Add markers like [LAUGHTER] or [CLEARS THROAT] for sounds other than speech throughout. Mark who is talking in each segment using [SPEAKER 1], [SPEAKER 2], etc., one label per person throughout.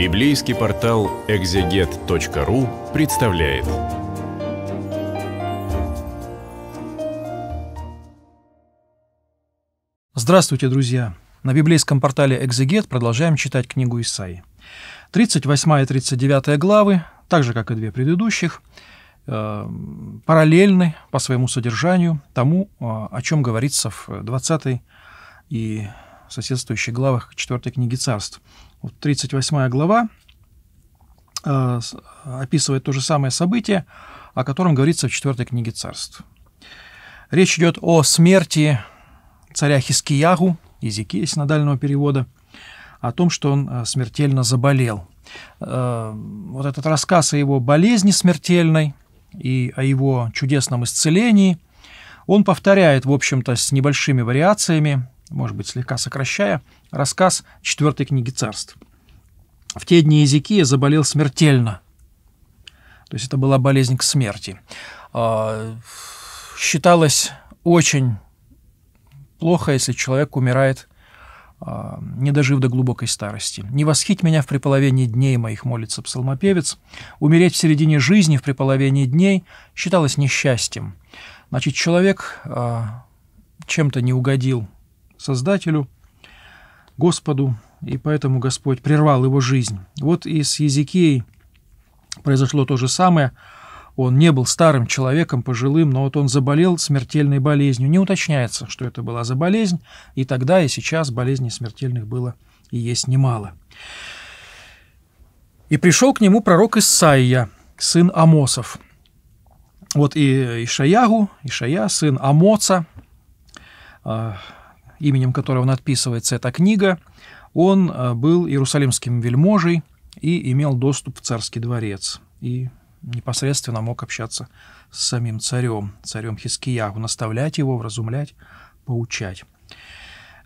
[SPEAKER 1] Библейский портал экзегет.ру представляет. Здравствуйте, друзья! На библейском портале «Экзегет» продолжаем читать книгу Исаи. 38 и 39 главы, так же, как и две предыдущих, э, параллельны по своему содержанию тому, э, о чем говорится в 20 и соседствующих главах 4 книги царств. 38 глава э, описывает то же самое событие, о котором говорится в 4 книге царств. Речь идет о смерти царя Хискиягу, языке синодального перевода, о том, что он э, смертельно заболел. Э, вот этот рассказ о его болезни смертельной и о его чудесном исцелении, он повторяет, в общем-то, с небольшими вариациями может быть, слегка сокращая, рассказ четвертой книги царств. В те дни Езекия заболел смертельно. То есть это была болезнь к смерти. А, считалось очень плохо, если человек умирает, а, не дожив до глубокой старости. «Не восхить меня в преполовении дней моих», — молится псалмопевец. Умереть в середине жизни в преполовении дней считалось несчастьем. Значит, человек а, чем-то не угодил Создателю, Господу, и поэтому Господь прервал его жизнь. Вот и с Езекией произошло то же самое. Он не был старым человеком, пожилым, но вот он заболел смертельной болезнью. Не уточняется, что это была за болезнь, и тогда, и сейчас болезней смертельных было и есть немало. И пришел к нему пророк Исаия, сын Амосов. Вот и Ишаягу, Ишая, сын Амоца, а, именем которого надписывается эта книга, он э, был иерусалимским вельможей и имел доступ в царский дворец и непосредственно мог общаться с самим царем, царем Хискиягу, наставлять его, вразумлять, поучать.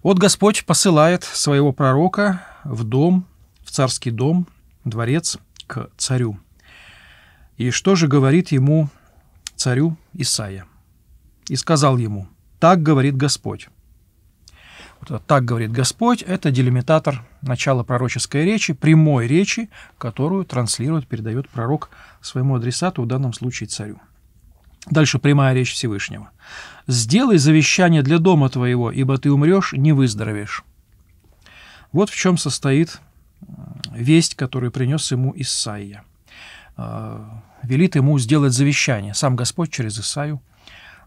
[SPEAKER 1] Вот Господь посылает своего пророка в дом, в царский дом, дворец к царю. И что же говорит ему царю Исаия? И сказал ему, так говорит Господь, так говорит Господь, это делимитатор начала пророческой речи, прямой речи, которую транслирует, передает пророк своему адресату, в данном случае царю. Дальше прямая речь Всевышнего. «Сделай завещание для дома твоего, ибо ты умрешь, не выздоровеешь». Вот в чем состоит э, весть, которую принес ему Исаия. Э, велит ему сделать завещание. Сам Господь через Исаию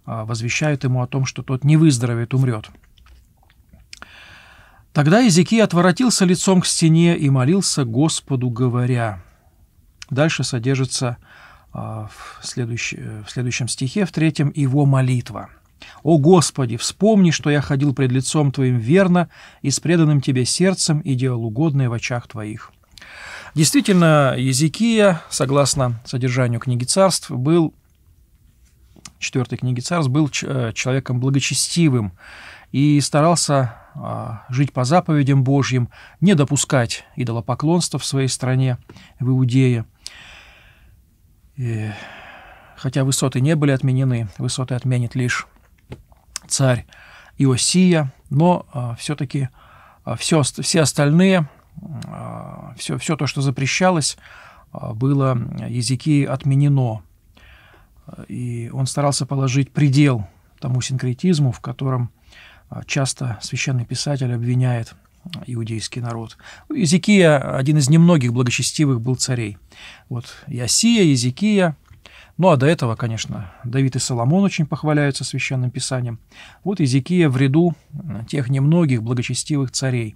[SPEAKER 1] э, возвещает ему о том, что тот не выздоровеет, умрет – Тогда Языки отворотился лицом к стене и молился Господу, говоря. Дальше содержится а, в, следующ... в следующем стихе, в третьем, его молитва. «О Господи, вспомни, что я ходил пред лицом Твоим верно и с преданным Тебе сердцем и делал угодное в очах Твоих». Действительно, Езекия, согласно содержанию книги царств, был, четвертой книги царств, был э, человеком благочестивым и старался а, жить по заповедям Божьим, не допускать идолопоклонства в своей стране, в Иудее. И, хотя высоты не были отменены, высоты отменит лишь царь Иосия, но а, все-таки а, все, все остальные, все, все то, что запрещалось, было языки отменено. И он старался положить предел тому синкретизму, в котором а, часто священный писатель обвиняет а, иудейский народ. Езекия, один из немногих благочестивых был царей. Вот Иосия, Езекия, ну а до этого, конечно, Давид и Соломон очень похваляются священным писанием. Вот Езекия в ряду тех немногих благочестивых царей.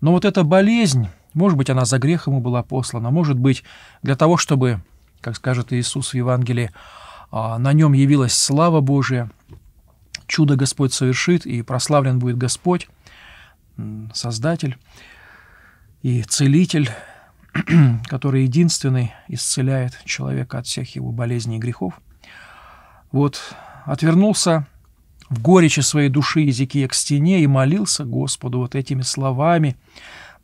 [SPEAKER 1] Но вот эта болезнь, может быть, она за грех ему была послана, может быть, для того, чтобы, как скажет Иисус в Евангелии, «А, на нем явилась слава Божия – чудо Господь совершит, и прославлен будет Господь, Создатель и Целитель, [CLEARS THROAT] который единственный исцеляет человека от всех его болезней и грехов. Вот отвернулся в горечи своей души Езекия к стене и молился Господу вот этими словами,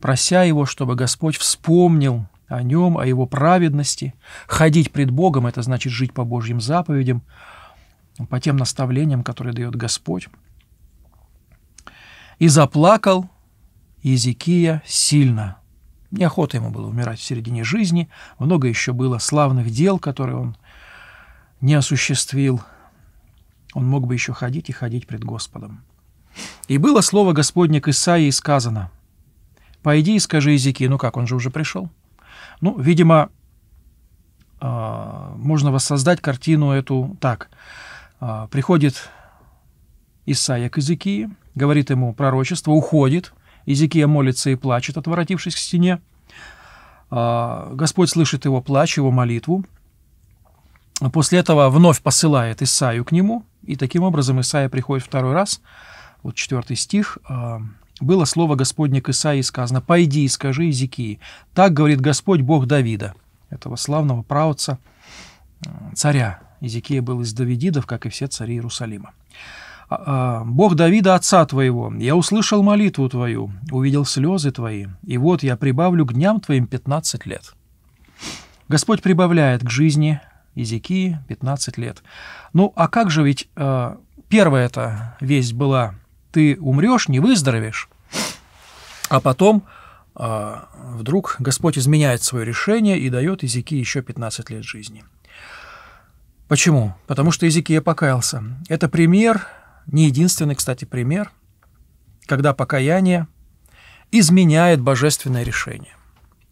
[SPEAKER 1] прося его, чтобы Господь вспомнил о нем, о его праведности. Ходить пред Богом – это значит жить по Божьим заповедям – по тем наставлениям, которые дает Господь. И заплакал Езекия сильно. Неохота ему было умирать в середине жизни. Много еще было славных дел, которые он не осуществил. Он мог бы еще ходить и ходить пред Господом. И было слово Господне к Исаии сказано. «Пойди и скажи Езекии». Ну как, он же уже пришел. Ну, видимо, а, можно воссоздать картину эту так – а, приходит Исаия к Изыкии, говорит ему пророчество, уходит. Изикия молится и плачет, отворотившись к стене. А, Господь слышит его плач, его молитву. А после этого вновь посылает Исаию к нему, и таким образом Исаия приходит второй раз. Вот четвертый стих. «Было слово Господне к Исаии сказано, «Пойди и скажи Изикии, так говорит Господь Бог Давида, этого славного правца, царя Изикия был из Давидидов, как и все цари Иерусалима. «А, а, «Бог Давида, отца твоего, я услышал молитву твою, увидел слезы твои, и вот я прибавлю к дням твоим 15 лет». Господь прибавляет к жизни Изикии 15 лет. Ну, а как же ведь э, первая эта весть была «ты умрешь, не выздоровеешь», а потом э, вдруг Господь изменяет свое решение и дает Изикии еще 15 лет жизни. Почему? Потому что Изикия покаялся. Это пример, не единственный, кстати, пример, когда покаяние изменяет божественное решение.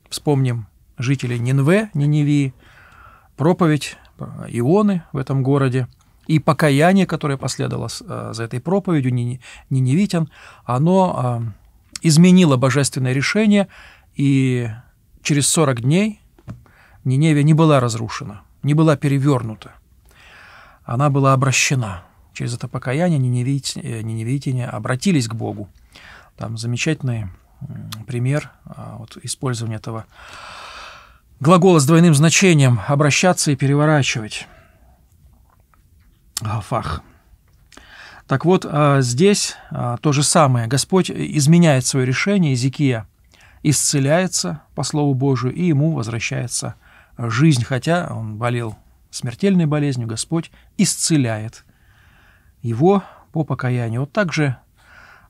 [SPEAKER 1] Вспомним жителей Нинве, Ниневии, проповедь Ионы в этом городе и покаяние, которое последовало э, за этой проповедью Ниневитян, оно а, изменило божественное решение, и через 40 дней Ниневия не была разрушена, не была перевернута она была обращена. Через это покаяние ниневитяне э, обратились к Богу. Там замечательный пример а, вот, использования этого глагола с двойным значением «обращаться» и «переворачивать». Гафах. Так вот, а, здесь а, то же самое. Господь изменяет свое решение, Изикия исцеляется по Слову Божию, и ему возвращается жизнь, хотя он болел смертельной болезнью Господь исцеляет его по покаянию. Вот так же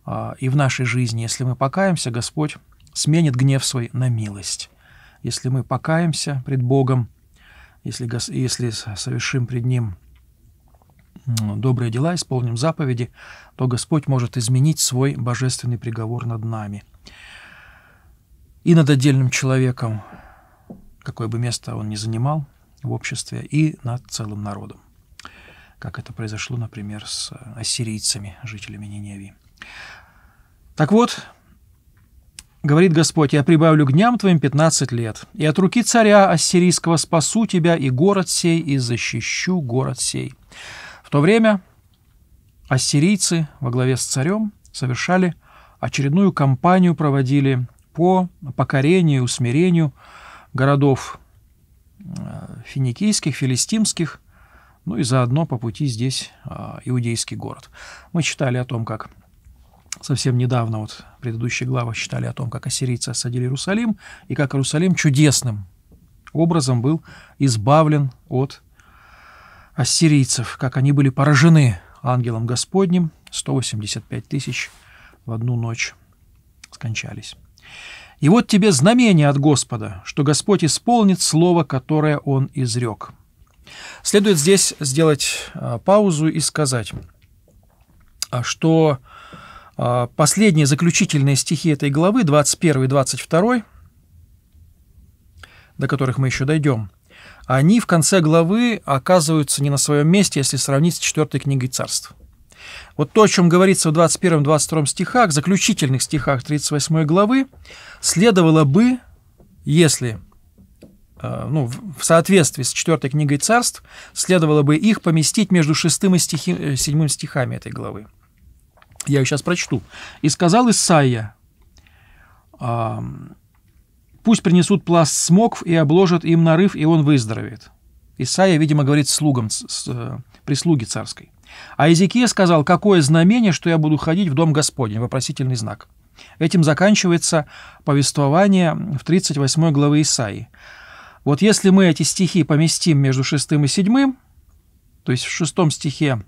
[SPEAKER 1] а, и в нашей жизни, если мы покаемся, Господь сменит гнев свой на милость. Если мы покаемся пред Богом, если, если совершим пред Ним добрые дела, исполним заповеди, то Господь может изменить свой божественный приговор над нами. И над отдельным человеком, какое бы место он ни занимал, в обществе и над целым народом, как это произошло, например, с э, ассирийцами, жителями Ниневии. Так вот, говорит Господь, я прибавлю к дням твоим 15 лет, и от руки царя ассирийского спасу тебя и город сей, и защищу город сей. В то время ассирийцы во главе с царем совершали очередную кампанию, проводили по покорению, усмирению городов Э, финикийских, филистимских, ну и заодно по пути здесь э, иудейский город. Мы читали о том, как совсем недавно, вот в предыдущих главах читали о том, как ассирийцы осадили Иерусалим, и как Иерусалим чудесным образом был избавлен от ассирийцев, как они были поражены ангелом Господним, 185 тысяч в одну ночь скончались. И вот тебе знамение от Господа, что Господь исполнит слово, которое Он изрек». Следует здесь сделать а, паузу и сказать, а, что а, последние заключительные стихи этой главы, 21 и 22, до которых мы еще дойдем, они в конце главы оказываются не на своем месте, если сравнить с четвертой книгой царств. Вот то, о чем говорится в 21-22 стихах, заключительных стихах 38 главы, следовало бы, если э, ну, в соответствии с четвертой книгой царств, следовало бы их поместить между шестым и стихи, э, седьмым стихами этой главы. Я ее сейчас прочту. «И сказал Исаия, пусть принесут пласт смокв и обложат им нарыв, и он выздоровеет». Исаия, видимо, говорит слугам, э, прислуги царской. А Иезекия сказал, какое знамение, что я буду ходить в дом Господень, вопросительный знак. Этим заканчивается повествование в 38 главе Исаии. Вот если мы эти стихи поместим между шестым и седьмым, то есть в шестом стихе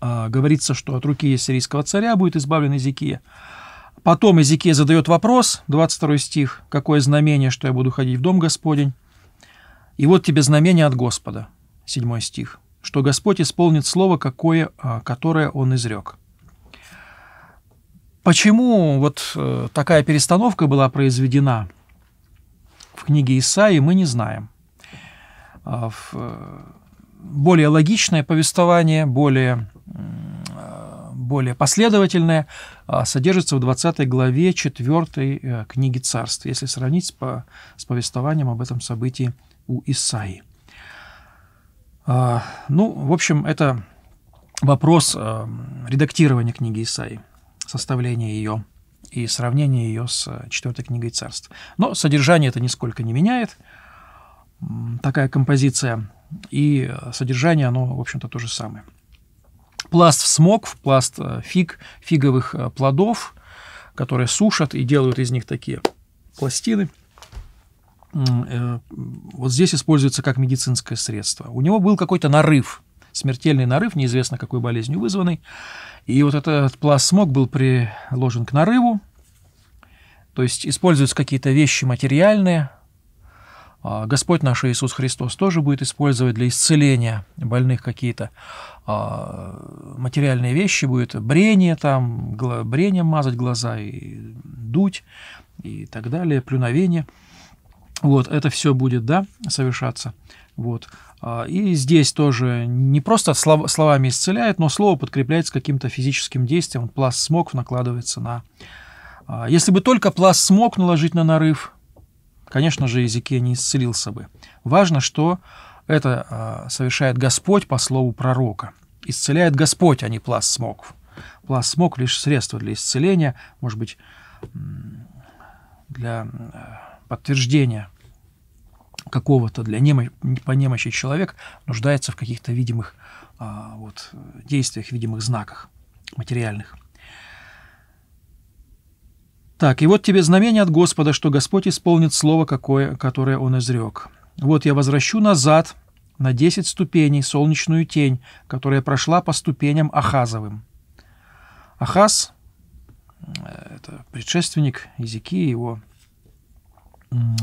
[SPEAKER 1] э, говорится, что от руки сирийского царя будет избавлен Иезекия, Потом Иезекия задает вопрос, 22 стих, «Какое знамение, что я буду ходить в дом Господень?» «И вот тебе знамение от Господа», 7 стих что Господь исполнит слово, какое, а, которое Он изрек. Почему вот э, такая перестановка была произведена в книге Исаи, мы не знаем. А, э, более логичное повествование, более, а, более последовательное содержится в 20 главе 4 э, книги Царств, если сравнить с повествованием об этом событии у Исаии. А, ну, в общем, это вопрос э, редактирования книги Исаи, составления ее и сравнения ее с э, четвертой книгой царств. Но содержание это нисколько не меняет. Такая композиция и э, содержание, оно, в общем-то, то же самое. Пласт в смог, в пласт фиг, фиговых плодов, которые сушат и делают из них такие пластины – Э, вот здесь используется как медицинское средство. У него был какой-то нарыв, смертельный нарыв, неизвестно какой болезнью вызванный. И вот этот пласт смог был приложен к нарыву. То есть используются какие-то вещи материальные. А, Господь наш Иисус Христос тоже будет использовать для исцеления больных какие-то а, материальные вещи. Будет брение там, брением мазать глаза и дуть и так далее, плюновение – вот, это все будет, да, совершаться. Вот. А, и здесь тоже не просто слов, словами исцеляет, но слово подкрепляется каким-то физическим действием. Пласт смог накладывается на... А, если бы только пласт смог наложить на нарыв, конечно же, Езекия не исцелился бы. Важно, что это а, совершает Господь по слову пророка. Исцеляет Господь, а не пласт смог. Пласт смог лишь средство для исцеления, может быть, для подтверждения какого-то для немо, по немощи человек нуждается в каких-то видимых а, вот, действиях, видимых знаках материальных. Так, и вот тебе знамение от Господа, что Господь исполнит слово, какое, которое Он изрек. Вот я возвращу назад на десять ступеней солнечную тень, которая прошла по ступеням Ахазовым. Ахаз э, — это предшественник Языки, его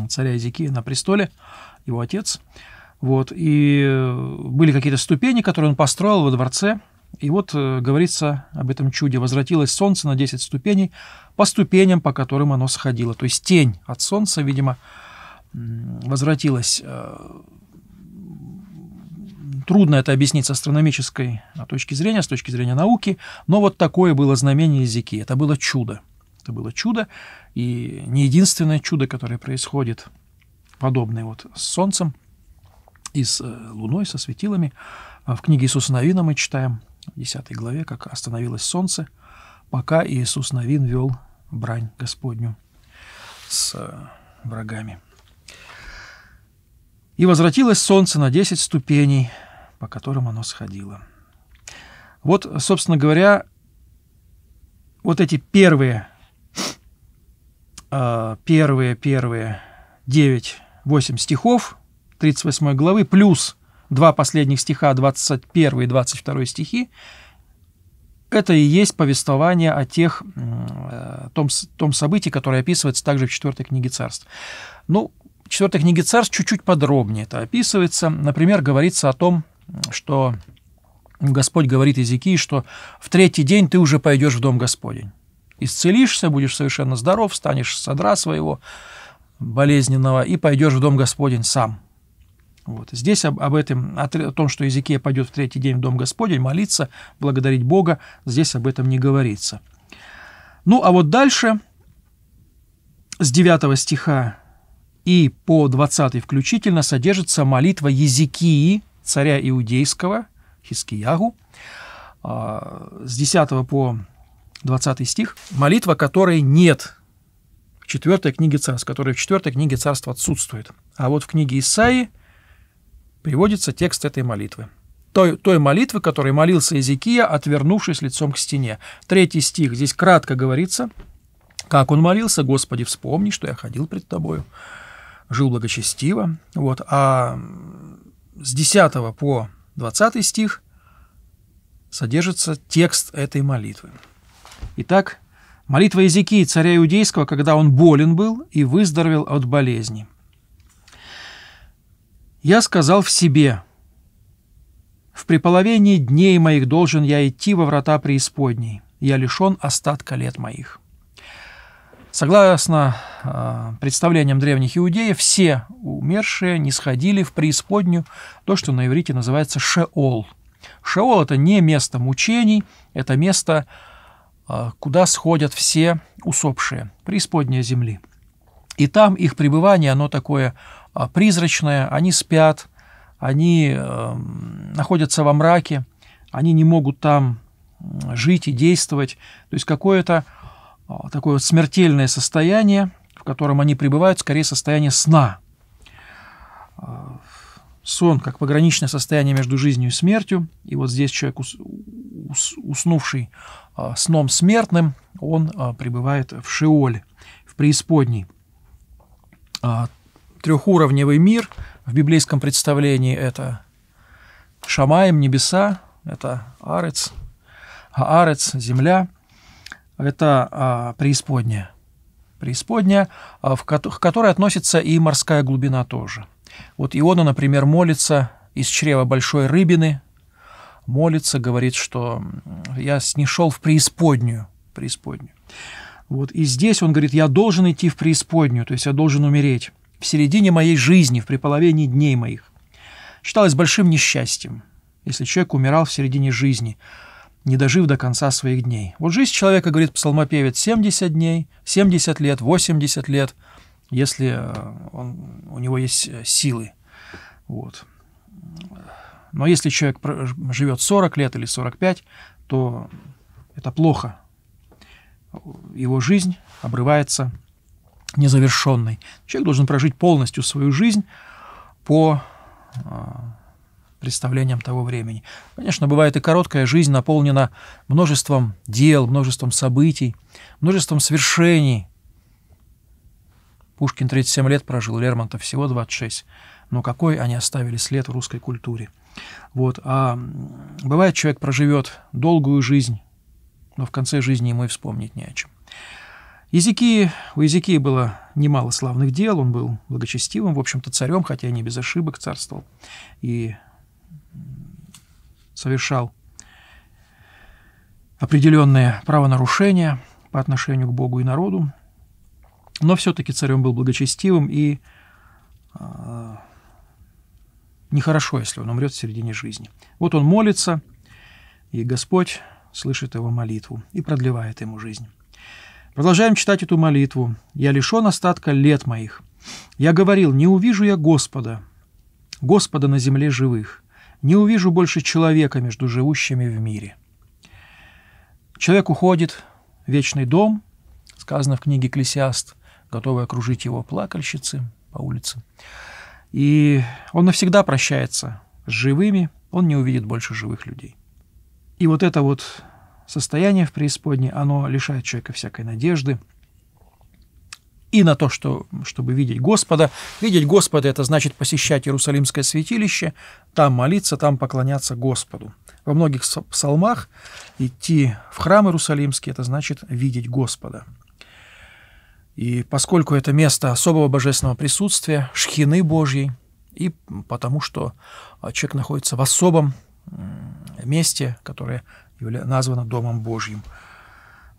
[SPEAKER 1] царя Эзекии на престоле, его отец. Вот, и э, были какие-то ступени, которые он построил во дворце. И вот э, говорится об этом чуде. Возвратилось солнце на 10 ступеней по ступеням, по которым оно сходило. То есть тень от солнца, видимо, возвратилась. Э, трудно это объяснить с астрономической а, точки зрения, с точки зрения науки, но вот такое было знамение Языки. Это было чудо. Это было чудо, и не единственное чудо, которое происходит, подобное вот с Солнцем и с э, Луной, со светилами. А в книге Иисуса Новина мы читаем в 10 главе, как остановилось Солнце, пока Иисус Новин вел брань Господню с э, врагами. И возвратилось солнце на десять ступеней, по которым оно сходило. Вот, собственно говоря, вот эти первые а, первые, первые 9-8 стихов 38 главы, плюс два последних стиха, 21 и 22 стихи, это и есть повествование о тех, э, том, том событии, которое описывается также в четвертой книге царств. Ну, в четвертой книге царств чуть-чуть подробнее это описывается. Например, говорится о том, что Господь говорит Езекии, что в третий день ты уже пойдешь в дом Господень исцелишься, будешь совершенно здоров, станешь содра своего болезненного и пойдешь в дом Господень сам. Вот. Здесь об, об этом, о, о том, что Иезекия пойдет в третий день в Дом Господень, молиться, благодарить Бога, здесь об этом не говорится. Ну, а вот дальше, с 9 стиха и по 20 включительно, содержится молитва Езекии, царя Иудейского, Хискиягу, а, с 10 по 20 стих, молитва которой нет в четвертой книге царств, которая в четвертой книге царства отсутствует. А вот в книге Исаии приводится текст этой молитвы. Той, той молитвы, которой молился Иезекия, отвернувшись лицом к стене. Третий стих, здесь кратко говорится, как он молился, «Господи, вспомни, что я ходил пред Тобою, жил благочестиво». Вот. А с 10 по 20 стих содержится текст этой молитвы. Итак, молитва Языки царя Иудейского, когда он болен был и выздоровел от болезни. «Я сказал в себе, в преполовении дней моих должен я идти во врата преисподней, я лишен остатка лет моих». Согласно э, представлениям древних иудеев, все умершие не сходили в преисподнюю, то, что на иврите называется шеол. Шеол – это не место мучений, это место а, куда сходят все усопшие, преисподняя земли. И там их пребывание, оно такое а, призрачное, они спят, они эм, находятся во мраке, они не могут там жить и действовать. То есть какое-то а, такое вот смертельное состояние, в котором они пребывают, скорее состояние сна сон как пограничное состояние между жизнью и смертью. И вот здесь человек, ус, ус, уснувший а, сном смертным, он а, пребывает в Шиоле, в преисподней. А, трехуровневый мир в библейском представлении – это Шамаем, небеса, это Арец, а Арец – земля, это а, преисподняя. Преисподняя, а, в, к которой относится и морская глубина тоже – вот Иона, например, молится из чрева большой рыбины, молится, говорит, что я снишел в преисподнюю, преисподнюю. Вот, и здесь он говорит, я должен идти в преисподнюю, то есть я должен умереть в середине моей жизни, в приполовении дней моих. Считалось большим несчастьем, если человек умирал в середине жизни, не дожив до конца своих дней. Вот жизнь человека, говорит псалмопевец, 70 дней, 70 лет, 80 лет – если э, он, у него есть э, силы. Вот. Но если человек живет 40 лет или 45, то это плохо. Его жизнь обрывается незавершенной. Человек должен прожить полностью свою жизнь по э, представлениям того времени. Конечно, бывает и короткая жизнь наполнена множеством дел, множеством событий, множеством свершений – Пушкин 37 лет прожил, Лермонтов всего 26. Но какой они оставили след в русской культуре? Вот. А бывает, человек проживет долгую жизнь, но в конце жизни ему и вспомнить не о чем. Языки, у Языки было немало славных дел, он был благочестивым, в общем-то, царем, хотя и не без ошибок царствовал, и совершал определенные правонарушения по отношению к Богу и народу. Но все-таки царем был благочестивым, и э, нехорошо, если он умрет в середине жизни. Вот он молится, и Господь слышит его молитву и продлевает ему жизнь. Продолжаем читать эту молитву. «Я лишен остатка лет моих. Я говорил, не увижу я Господа, Господа на земле живых. Не увижу больше человека между живущими в мире». Человек уходит в вечный дом, сказано в книге «Экклесиаст», готовы окружить его плакальщицы по улице. И он навсегда прощается с живыми, он не увидит больше живых людей. И вот это вот состояние в преисподней, оно лишает человека всякой надежды, и на то, что, чтобы видеть Господа. Видеть Господа – это значит посещать Иерусалимское святилище, там молиться, там поклоняться Господу. Во многих псалмах идти в храм Иерусалимский – это значит видеть Господа. И поскольку это место особого божественного присутствия, шхины Божьей, и потому что а, человек находится в особом месте, которое названо Домом Божьим.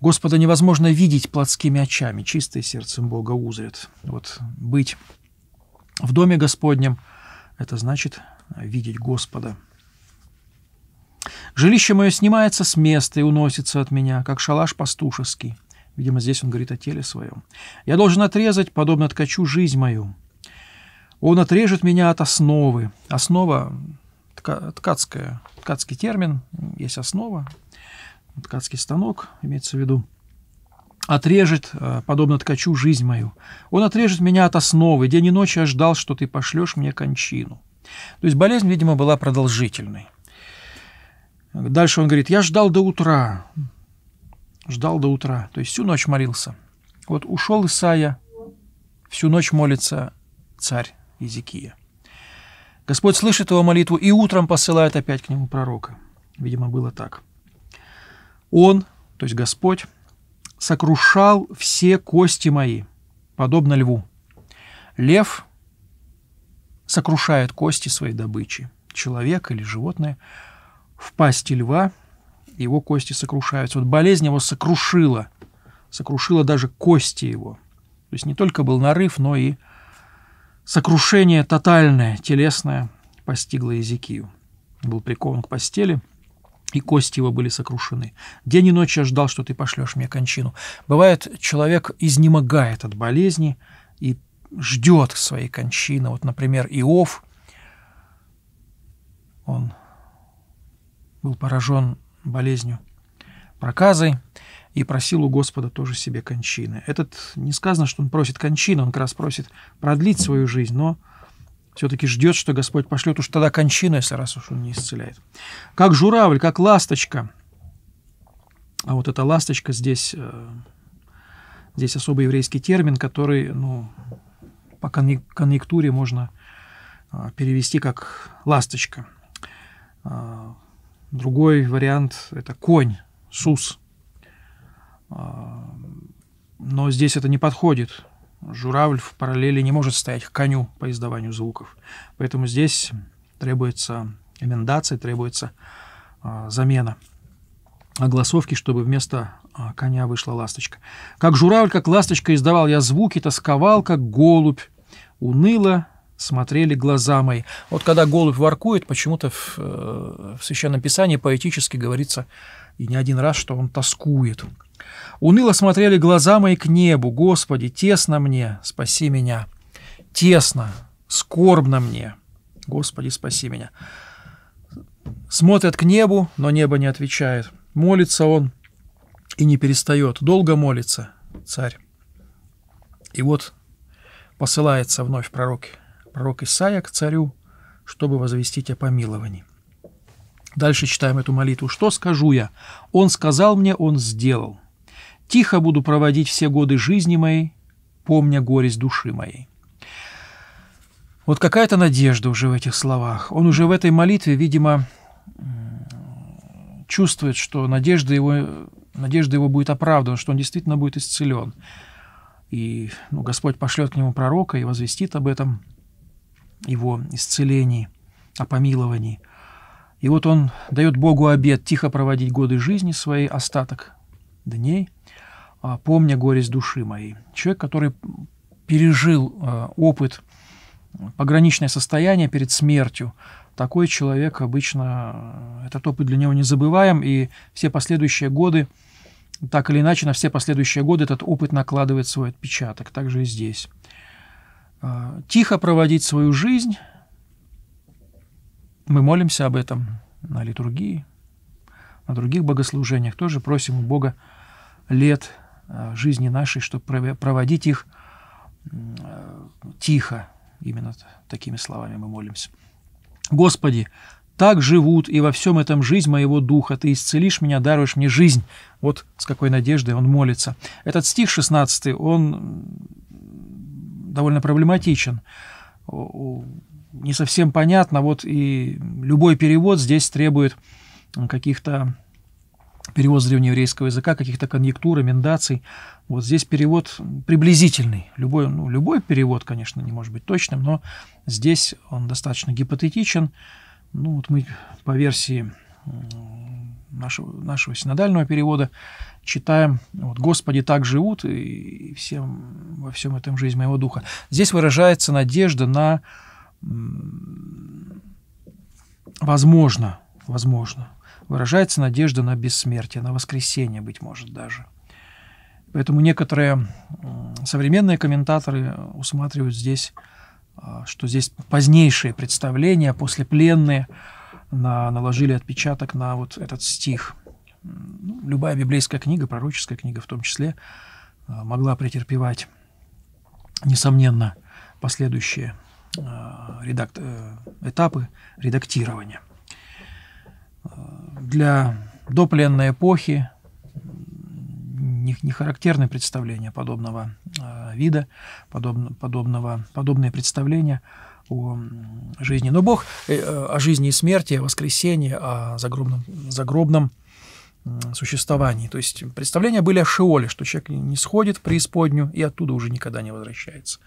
[SPEAKER 1] Господа невозможно видеть плотскими очами, чистое сердцем Бога узрит. Вот быть в Доме Господнем – это значит э, видеть Господа. «Жилище мое снимается с места и уносится от меня, как шалаш пастушеский». Видимо, здесь он говорит о теле своем. «Я должен отрезать, подобно ткачу, жизнь мою. Он отрежет меня от основы». Основа — ткацкая, ткацкий термин, есть основа, ткацкий станок имеется в виду отрежет, э, подобно ткачу, жизнь мою. Он отрежет меня от основы. День и ночь я ждал, что ты пошлешь мне кончину. То есть болезнь, видимо, была продолжительной. Дальше он говорит, я ждал до утра, ждал до утра, то есть всю ночь молился. Вот ушел Исаия, всю ночь молится царь Езекия. Господь слышит его молитву и утром посылает опять к нему пророка. Видимо, было так. Он, то есть Господь, сокрушал все кости мои, подобно льву. Лев сокрушает кости своей добычи, человек или животное, в пасти льва его кости сокрушаются. Вот болезнь его сокрушила, сокрушила даже кости его. То есть не только был нарыв, но и сокрушение тотальное, телесное постигло Езекию. был прикован к постели, и кости его были сокрушены. День и ночь я ждал, что ты пошлешь мне кончину. Бывает, человек изнемогает от болезни и ждет своей кончины. Вот, например, Иов, он был поражен болезнью, проказой, и просил у Господа тоже себе кончины. Этот не сказано, что он просит кончины, он как раз просит продлить свою жизнь, но все-таки ждет, что Господь пошлет уж тогда кончину, если раз уж он не исцеляет. Как журавль, как ласточка. А вот эта ласточка здесь, э, здесь особый еврейский термин, который ну, по конъюнктуре можно э, перевести как ласточка. А, Другой вариант – это конь, сус. А, но здесь это не подходит. Журавль в параллели не может стоять к коню по издаванию звуков. Поэтому здесь требуется эмендация, требуется а, замена огласовки, чтобы вместо а, коня вышла ласточка. Как журавль, как ласточка издавал я звуки, тосковал, как голубь. Уныло, смотрели глаза мои. Вот когда голубь воркует, почему-то в, э, в Священном Писании поэтически говорится и не один раз, что он тоскует. «Уныло смотрели глаза мои к небу, Господи, тесно мне, спаси меня, тесно, скорбно мне, Господи, спаси меня». Смотрят к небу, но небо не отвечает. Молится он и не перестает. Долго молится царь. И вот посылается вновь пророк пророк Исаия к царю, чтобы возвестить о помиловании. Дальше читаем эту молитву. «Что скажу я? Он сказал мне, он сделал. Тихо буду проводить все годы жизни моей, помня горесть души моей». Вот какая-то надежда уже в этих словах. Он уже в этой молитве, видимо, чувствует, что надежда его, надежда его будет оправдана, что он действительно будет исцелен. И ну, Господь пошлет к нему пророка и возвестит об этом его исцелении, о помиловании. И вот он дает Богу обед, тихо проводить годы жизни своей, остаток дней, а, помня горесть души моей. Человек, который пережил а, опыт, пограничное состояние перед смертью, такой человек обычно, а, этот опыт для него незабываем, и все последующие годы, так или иначе, на все последующие годы этот опыт накладывает свой отпечаток. Также и здесь. А, тихо проводить свою жизнь. Мы молимся об этом на литургии, на других богослужениях. Тоже просим у Бога лет а, жизни нашей, чтобы проводить их э, тихо. Именно такими словами мы молимся. «Господи, так живут, и во всем этом жизнь моего духа. Ты исцелишь меня, даруешь мне жизнь». Вот с какой надеждой он молится. Этот стих 16, он довольно проблематичен. Не совсем понятно, вот и любой перевод здесь требует каких-то перевод с древнееврейского языка, каких-то конъектур, эмендаций. Вот здесь перевод приблизительный. Любой, ну, любой перевод, конечно, не может быть точным, но здесь он достаточно гипотетичен. Ну, вот мы по версии нашего, нашего синодального перевода читаем вот, «Господи, так живут, и всем, во всем этом жизнь моего духа». Здесь выражается надежда на, возможно, возможно, выражается надежда на бессмертие, на воскресение, быть может, даже. Поэтому некоторые современные комментаторы усматривают здесь, а, что здесь позднейшие представления, послепленные, на, наложили отпечаток на вот этот стих ну, любая библейская книга, пророческая книга в том числе, э, могла претерпевать, несомненно, последующие э, редак... Э, этапы редактирования. Для допленной эпохи не, не характерны представления подобного вида, подобно подобного, подобные представления о жизни. Но Бог о жизни и смерти, о воскресении, о загробном, загробном существовании. То есть представления были о Шиоле, что человек не сходит в преисподнюю и оттуда уже никогда не возвращается.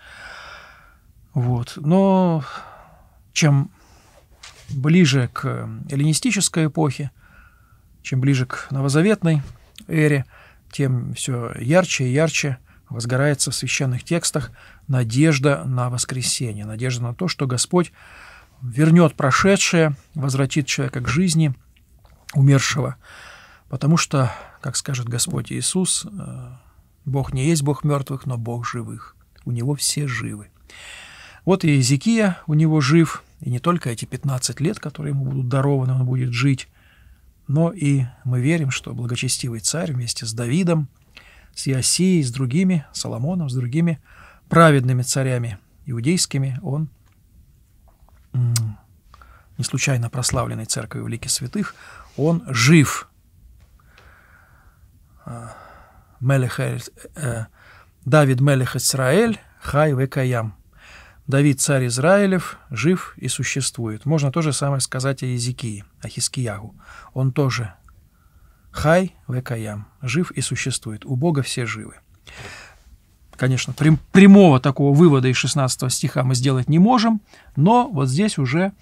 [SPEAKER 1] Вот. Но чем ближе к эллинистической эпохе, чем ближе к новозаветной эре, тем все ярче и ярче возгорается в священных текстах надежда на воскресение, надежда на то, что Господь вернет прошедшее, возвратит человека к жизни умершего, Потому что, как скажет Господь Иисус, э, Бог не есть Бог мертвых, но Бог живых. У него все живы. Вот и Иезекия у него жив, и не только эти 15 лет, которые ему будут дарованы, он будет жить, но и мы верим, что благочестивый царь вместе с Давидом, с Иосией, с другими, Соломоном, с другими праведными царями иудейскими, он не случайно прославленный церковью в лике святых, он жив, Э, Мелех, э, Давид Мелех Исраэль, Хай Векаям. Давид, царь Израилев, жив и существует. Можно то же самое сказать о Езекии, о Хискиягу. Он тоже Хай Векаям, жив и существует. У Бога все живы. Конечно, прям, прямого такого вывода из 16 стиха мы сделать не можем, но вот здесь уже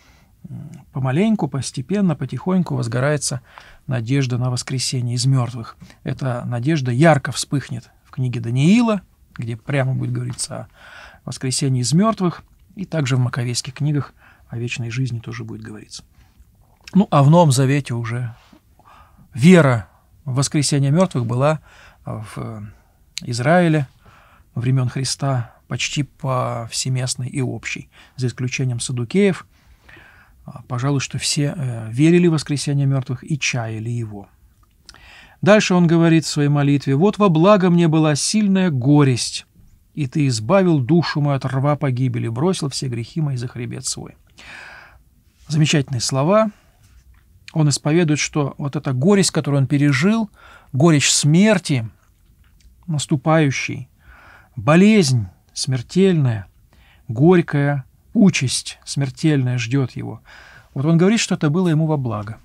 [SPEAKER 1] помаленьку, постепенно, потихоньку возгорается надежда на воскресение из мертвых. Эта надежда ярко вспыхнет в книге Даниила, где прямо будет говориться о воскресении из мертвых, и также в маковейских книгах о вечной жизни тоже будет говориться. Ну, а в Новом Завете уже вера в воскресение мертвых была в Израиле времен Христа почти повсеместной и общей, за исключением садукеев – а, пожалуй, что все э, верили в воскресение мертвых и чаяли его. Дальше он говорит в своей молитве, «Вот во благо мне была сильная горесть, и ты избавил душу мою от рва погибели, бросил все грехи мои за хребет свой». Замечательные слова. Он исповедует, что вот эта горесть, которую он пережил, горечь смерти наступающей, болезнь смертельная, горькая, Участь смертельная ждет его. Вот он говорит, что это было ему во благо.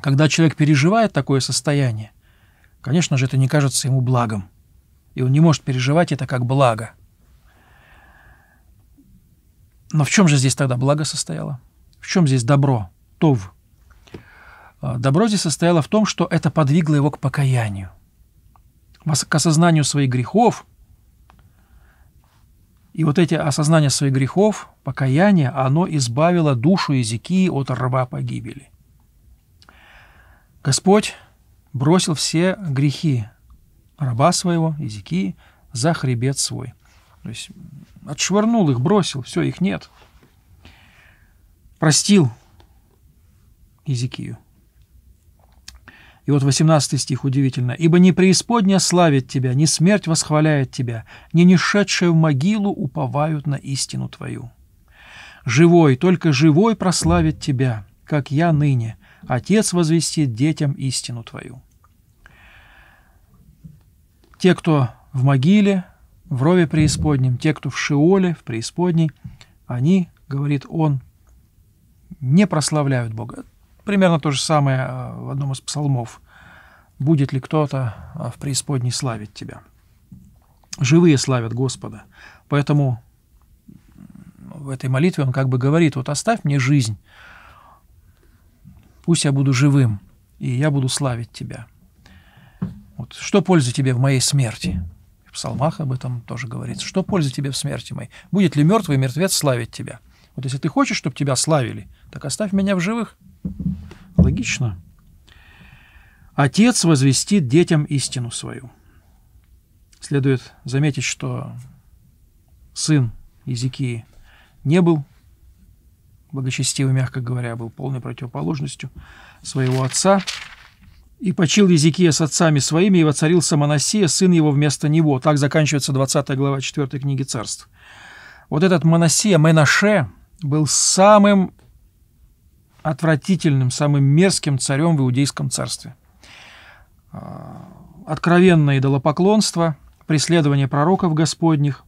[SPEAKER 1] Когда человек переживает такое состояние, конечно же, это не кажется ему благом. И он не может переживать это как благо. Но в чем же здесь тогда благо состояло? В чем здесь добро? Тов. А, добро здесь состояло в том, что это подвигло его к покаянию, к осознанию своих грехов. И вот эти осознания своих грехов, Покаяние оно избавило душу Езекии от рва погибели. Господь бросил все грехи раба своего, Езекии, за хребет свой. То есть отшвырнул их, бросил, все, их нет. Простил Езекию. И вот 18 стих удивительно. «Ибо не преисподня славит тебя, не смерть восхваляет тебя, не нешедшие в могилу уповают на истину твою». Живой, только живой прославит тебя, как я ныне. Отец возвестит детям истину твою. Те, кто в могиле, в рове преисподнем, те, кто в шиоле, в преисподней, они, говорит он, не прославляют Бога. Примерно то же самое э, в одном из псалмов. «Будет ли кто-то э, в преисподней славить тебя?» Живые славят Господа. Поэтому в этой молитве он как бы говорит, вот оставь мне жизнь, пусть я буду живым, и я буду славить тебя. Вот, что пользы тебе в моей смерти? В псалмах об этом тоже говорится. Что пользы тебе в смерти моей? Будет ли мертвый мертвец славить тебя? Вот если ты хочешь, чтобы тебя славили, так оставь меня в живых. Логично. Отец возвестит детям истину свою. Следует заметить, что сын Езекии не был благочестивый, мягко говоря, а был полной противоположностью своего отца. «И почил Езекия с отцами своими, и воцарился Моносия, сын его вместо него». Так заканчивается 20 глава 4 книги царств. Вот этот Моносия, Менаше, был самым отвратительным, самым мерзким царем в Иудейском царстве. А, откровенное идолопоклонство, преследование пророков господних.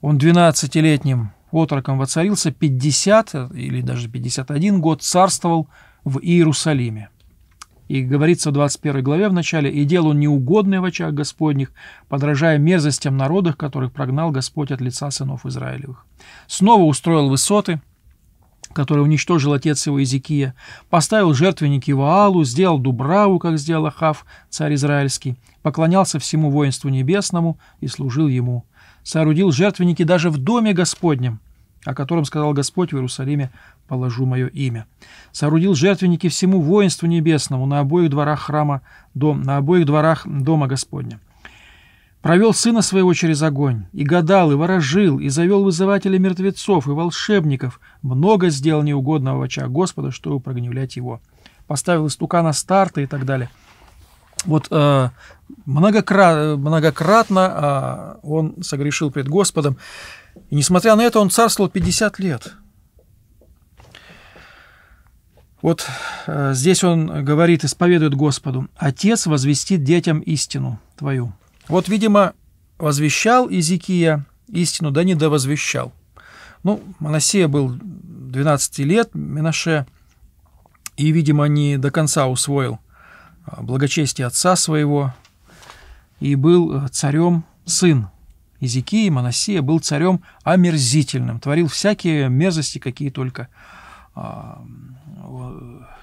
[SPEAKER 1] Он 12-летним отроком воцарился, 50 или даже 51 год царствовал в Иерусалиме. И говорится в 21 главе в начале, «И дел неугодное неугодный в очах Господних, подражая мерзостям народов, которых прогнал Господь от лица сынов Израилевых. Снова устроил высоты, которые уничтожил отец его Изикия, поставил жертвенник Иваалу, сделал Дубраву, как сделал Ахав, царь израильский, поклонялся всему воинству небесному и служил ему соорудил жертвенники даже в доме Господнем, о котором сказал Господь в Иерусалиме «Положу мое имя». Соорудил жертвенники всему воинству небесному на обоих дворах храма, дом, на обоих дворах дома Господня. Провел сына своего через огонь, и гадал, и ворожил, и завел вызывателя мертвецов и волшебников, много сделал неугодного в очах Господа, чтобы прогневлять его. Поставил на старты и так далее – вот э, многократно, э, он согрешил пред Господом. И несмотря на это, он царствовал 50 лет. Вот э, здесь он говорит, исповедует Господу, «Отец возвестит детям истину твою». Вот, видимо, возвещал Изикия истину, да не довозвещал. Ну, Моносея был 12 лет, Минаше, и, видимо, не до конца усвоил – благочестие отца своего, и был э, царем сын Изикии, Моносия, был царем омерзительным, творил всякие мерзости, какие только а,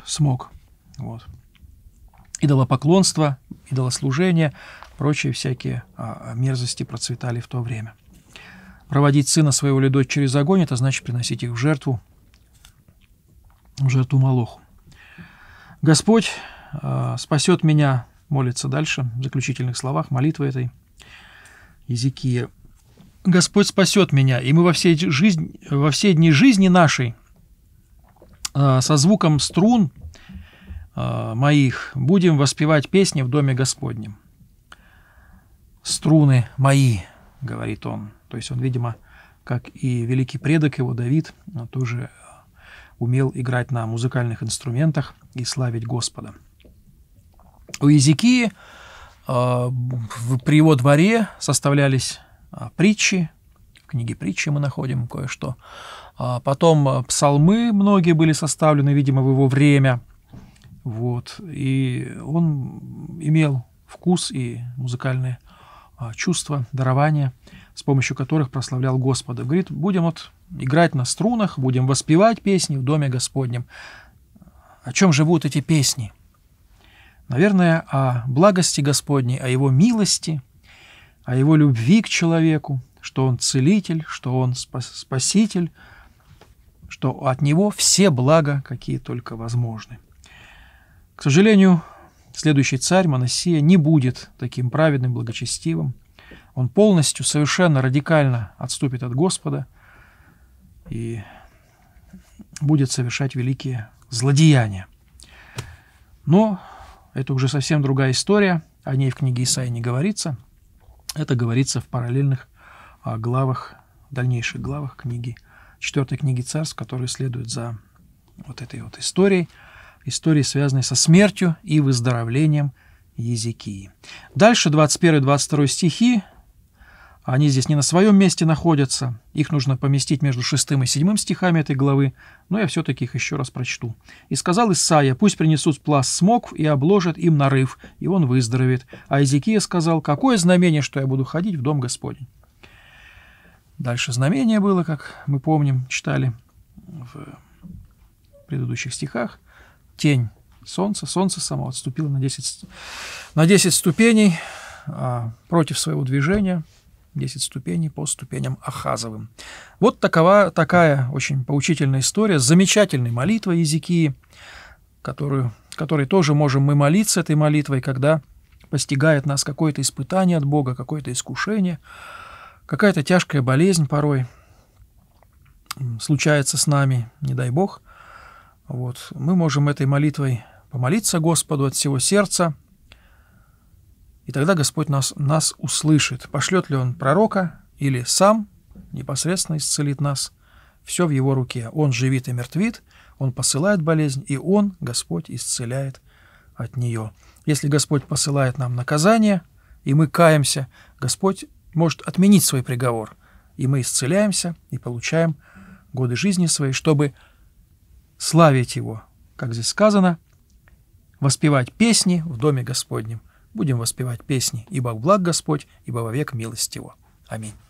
[SPEAKER 1] смог. Вот. и и дало поклонство дало служение прочие всякие а, мерзости процветали в то время. Проводить сына своего или дочь через огонь, это значит приносить их в жертву, в жертву Малоху. Господь а, спасет меня, молится дальше в заключительных словах молитвы этой Языкия. Господь спасет меня, и мы во все, жизнь, во все дни жизни нашей а, со звуком струн а, моих будем воспевать песни в Доме Господнем. «Струны мои», — говорит он. То есть он, видимо, как и великий предок его Давид, тоже умел играть на музыкальных инструментах и славить Господа. У Езекии э, а, при его дворе составлялись а, притчи, в книге притчи мы находим кое-что. А потом псалмы многие были составлены, видимо, в его время. Вот. И он имел вкус и музыкальные чувства, дарования, с помощью которых прославлял Господа. Говорит, будем вот играть на струнах, будем воспевать песни в Доме Господнем. О чем живут эти песни? Наверное, о благости Господней, о Его милости, о Его любви к человеку, что Он целитель, что Он спаситель, что от Него все блага, какие только возможны. К сожалению, следующий царь Манасия не будет таким праведным, благочестивым. Он полностью, совершенно радикально отступит от Господа и будет совершать великие злодеяния. Но это уже совсем другая история, о ней в книге Исаи не говорится. Это говорится в параллельных а, главах, дальнейших главах книги, четвертой книги царств, которые следуют за вот этой вот историей, историей, связанной со смертью и выздоровлением Езекии. Дальше 21-22 стихи они здесь не на своем месте находятся, их нужно поместить между шестым и седьмым стихами этой главы, но я все-таки их еще раз прочту. «И сказал Исаия, пусть принесут пласт смог и обложат им нарыв, и он выздоровеет. А Иезекия сказал, какое знамение, что я буду ходить в дом Господень». Дальше знамение было, как мы помним, читали в предыдущих стихах. Тень солнца, солнце само отступило на 10, на 10 ступеней а, против своего движения – 10 ступеней по ступеням Ахазовым. Вот такова, такая очень поучительная история, замечательная молитва языки, которую, которой тоже можем мы молиться этой молитвой, когда постигает нас какое-то испытание от Бога, какое-то искушение, какая-то тяжкая болезнь порой случается с нами, не дай Бог. Вот. Мы можем этой молитвой помолиться Господу от всего сердца, и тогда Господь нас, нас услышит. Пошлет ли Он пророка или сам непосредственно исцелит нас. Все в Его руке. Он живит и мертвит, Он посылает болезнь, и Он, Господь, исцеляет от нее. Если Господь посылает нам наказание, и мы каемся, Господь может отменить свой приговор, и мы исцеляемся и получаем годы жизни своей, чтобы славить Его, как здесь сказано, воспевать песни в Доме Господнем будем воспевать песни, ибо благ Господь, ибо вовек милость Его. Аминь.